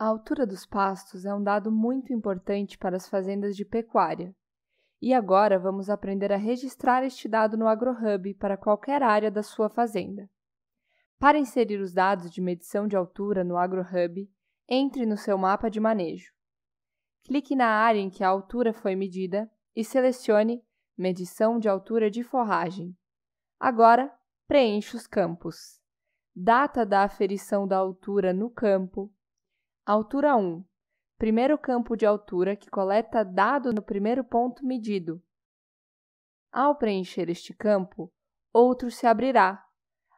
A altura dos pastos é um dado muito importante para as fazendas de pecuária. E agora vamos aprender a registrar este dado no AgroHub para qualquer área da sua fazenda. Para inserir os dados de medição de altura no AgroHub, entre no seu mapa de manejo. Clique na área em que a altura foi medida e selecione Medição de altura de forragem. Agora, preencha os campos. Data da aferição da altura no campo, Altura 1. Primeiro campo de altura que coleta dado no primeiro ponto medido. Ao preencher este campo, outro se abrirá.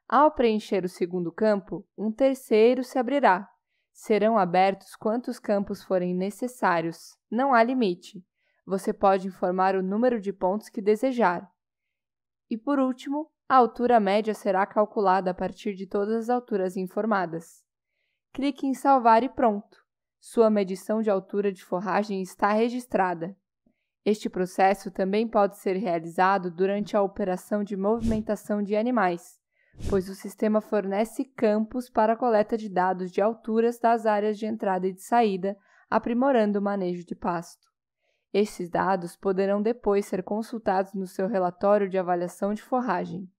Ao preencher o segundo campo, um terceiro se abrirá. Serão abertos quantos campos forem necessários. Não há limite. Você pode informar o número de pontos que desejar. E por último, a altura média será calculada a partir de todas as alturas informadas clique em salvar e pronto. Sua medição de altura de forragem está registrada. Este processo também pode ser realizado durante a operação de movimentação de animais, pois o sistema fornece campos para a coleta de dados de alturas das áreas de entrada e de saída, aprimorando o manejo de pasto. Estes dados poderão depois ser consultados no seu relatório de avaliação de forragem.